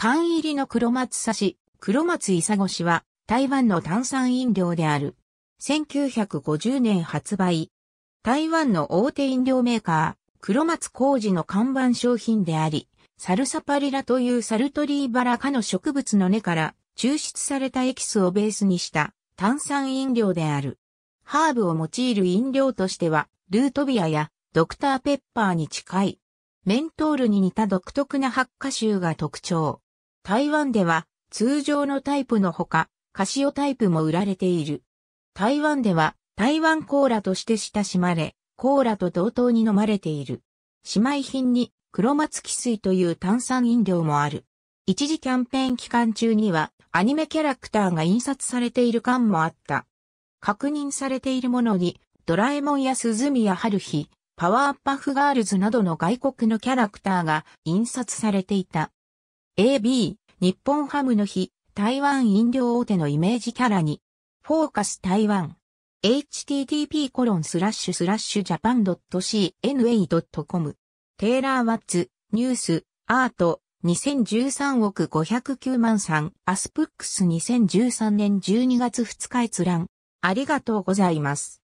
缶入りの黒松刺し、黒松サゴ越は台湾の炭酸飲料である。1950年発売。台湾の大手飲料メーカー、黒松工事の看板商品であり、サルサパリラというサルトリーバラ科の植物の根から抽出されたエキスをベースにした炭酸飲料である。ハーブを用いる飲料としては、ルートビアやドクターペッパーに近い。メントールに似た独特な発火臭が特徴。台湾では通常のタイプのほか、カシオタイプも売られている。台湾では台湾コーラとして親しまれ、コーラと同等に飲まれている。姉妹品に黒松汽水という炭酸飲料もある。一時キャンペーン期間中にはアニメキャラクターが印刷されている感もあった。確認されているものにドラえもんや鈴宮春日、パワーパフガールズなどの外国のキャラクターが印刷されていた。AB、日本ハムの日、台湾飲料大手のイメージキャラに、フォーカス台湾。http コロンスラッシュスラッシュジャパン .cna.com テーラー・ワッツ、ニュース、アート、2013億509万3、アスプックス2013年12月2日閲覧。ありがとうございます。